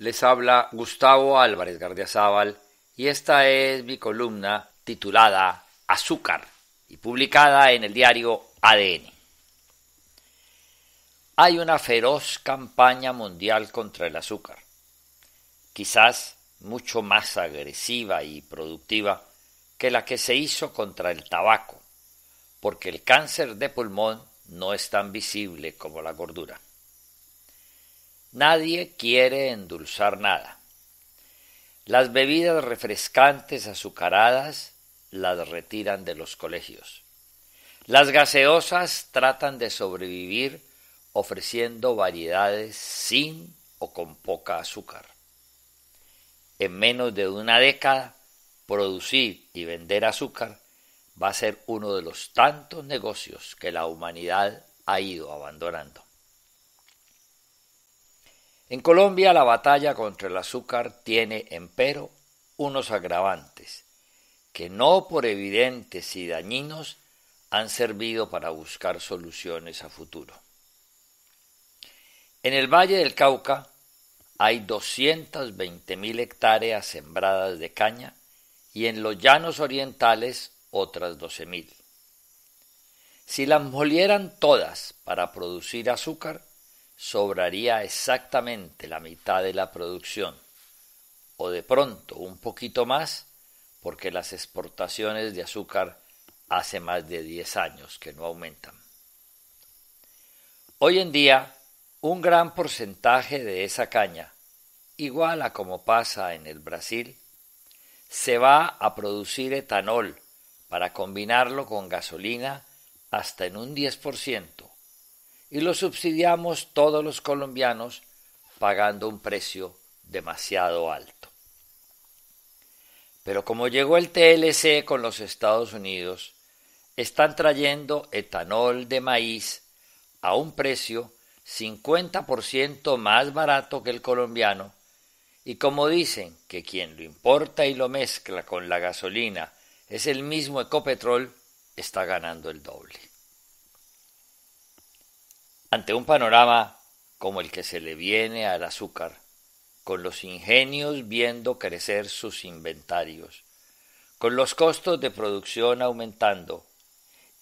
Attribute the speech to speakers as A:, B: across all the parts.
A: Les habla Gustavo Álvarez Gardiazabal y esta es mi columna titulada Azúcar y publicada en el diario ADN. Hay una feroz campaña mundial contra el azúcar, quizás mucho más agresiva y productiva que la que se hizo contra el tabaco, porque el cáncer de pulmón no es tan visible como la gordura. Nadie quiere endulzar nada. Las bebidas refrescantes azucaradas las retiran de los colegios. Las gaseosas tratan de sobrevivir ofreciendo variedades sin o con poca azúcar. En menos de una década, producir y vender azúcar va a ser uno de los tantos negocios que la humanidad ha ido abandonando. En Colombia la batalla contra el azúcar tiene, empero, unos agravantes, que no por evidentes y dañinos han servido para buscar soluciones a futuro. En el Valle del Cauca hay 220.000 hectáreas sembradas de caña y en los llanos orientales otras 12.000. Si las molieran todas para producir azúcar, sobraría exactamente la mitad de la producción, o de pronto un poquito más, porque las exportaciones de azúcar hace más de 10 años que no aumentan. Hoy en día, un gran porcentaje de esa caña, igual a como pasa en el Brasil, se va a producir etanol para combinarlo con gasolina hasta en un 10% y lo subsidiamos todos los colombianos pagando un precio demasiado alto. Pero como llegó el TLC con los Estados Unidos, están trayendo etanol de maíz a un precio 50% más barato que el colombiano, y como dicen que quien lo importa y lo mezcla con la gasolina es el mismo Ecopetrol, está ganando el doble. Ante un panorama como el que se le viene al azúcar, con los ingenios viendo crecer sus inventarios, con los costos de producción aumentando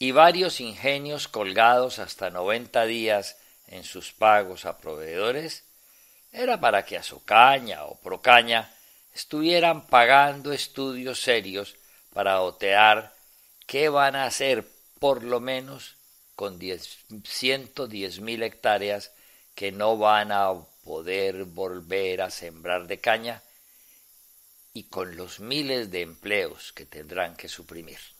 A: y varios ingenios colgados hasta 90 días en sus pagos a proveedores, era para que caña o Procaña estuvieran pagando estudios serios para otear qué van a hacer por lo menos con ciento diez mil hectáreas que no van a poder volver a sembrar de caña y con los miles de empleos que tendrán que suprimir.